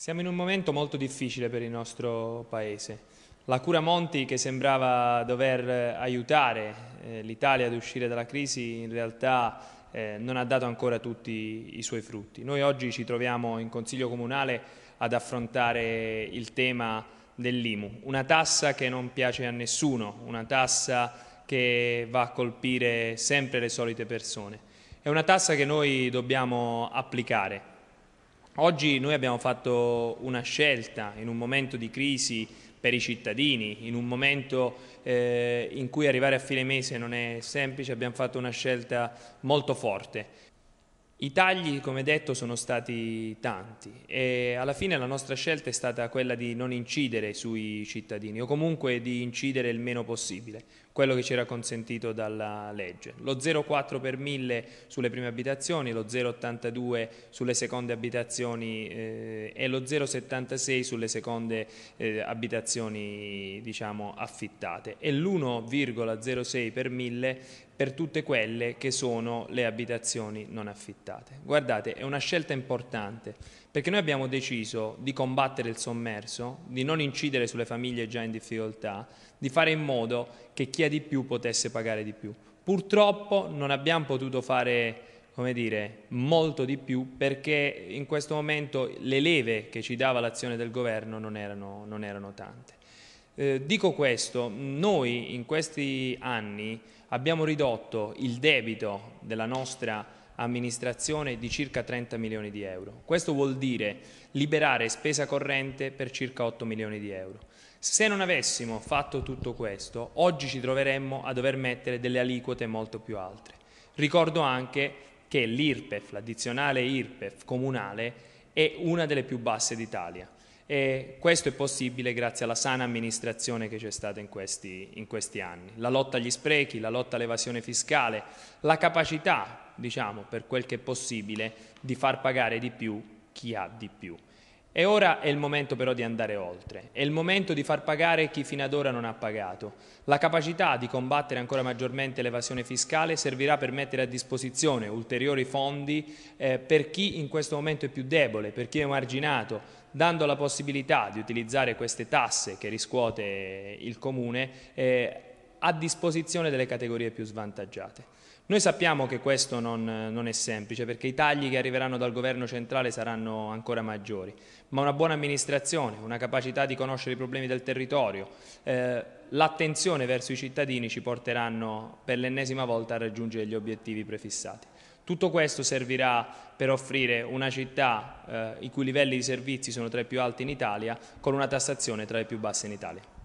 Siamo in un momento molto difficile per il nostro Paese. La cura Monti che sembrava dover eh, aiutare eh, l'Italia ad uscire dalla crisi in realtà eh, non ha dato ancora tutti i suoi frutti. Noi oggi ci troviamo in Consiglio Comunale ad affrontare il tema dell'IMU, una tassa che non piace a nessuno, una tassa che va a colpire sempre le solite persone. È una tassa che noi dobbiamo applicare Oggi noi abbiamo fatto una scelta in un momento di crisi per i cittadini, in un momento eh, in cui arrivare a fine mese non è semplice, abbiamo fatto una scelta molto forte i tagli, come detto, sono stati tanti e alla fine la nostra scelta è stata quella di non incidere sui cittadini o comunque di incidere il meno possibile, quello che ci era consentito dalla legge. Lo 0,4 per 1000 sulle prime abitazioni, lo 0,82 sulle seconde abitazioni eh, e lo 0,76 sulle seconde eh, abitazioni diciamo, affittate e l'1,06 per 1000 per tutte quelle che sono le abitazioni non affittate. Guardate, è una scelta importante perché noi abbiamo deciso di combattere il sommerso, di non incidere sulle famiglie già in difficoltà, di fare in modo che chi ha di più potesse pagare di più. Purtroppo non abbiamo potuto fare come dire, molto di più perché in questo momento le leve che ci dava l'azione del governo non erano, non erano tante. Eh, dico questo, noi in questi anni abbiamo ridotto il debito della nostra amministrazione di circa 30 milioni di euro. Questo vuol dire liberare spesa corrente per circa 8 milioni di euro. Se non avessimo fatto tutto questo, oggi ci troveremmo a dover mettere delle aliquote molto più alte. Ricordo anche che l'IRPEF, l'addizionale IRPEF comunale, è una delle più basse d'Italia e questo è possibile grazie alla sana amministrazione che c'è stata in questi, in questi, anni. La lotta agli sprechi, la lotta all'evasione fiscale, la capacità, diciamo, per quel che è possibile, di far pagare di più chi ha di più. E ora è il momento però di andare oltre, è il momento di far pagare chi fino ad ora non ha pagato. La capacità di combattere ancora maggiormente l'evasione fiscale servirà per mettere a disposizione ulteriori fondi eh, per chi in questo momento è più debole, per chi è marginato, dando la possibilità di utilizzare queste tasse che riscuote il Comune eh, a disposizione delle categorie più svantaggiate. Noi sappiamo che questo non, non, è semplice perché i tagli che arriveranno dal governo centrale saranno ancora maggiori, ma una buona amministrazione, una capacità di conoscere i problemi del territorio, eh, l'attenzione verso i cittadini ci porteranno per l'ennesima volta a raggiungere gli obiettivi prefissati. Tutto questo servirà per offrire una città eh, i cui livelli di servizi sono tra i più alti in Italia con una tassazione tra i più basse in Italia.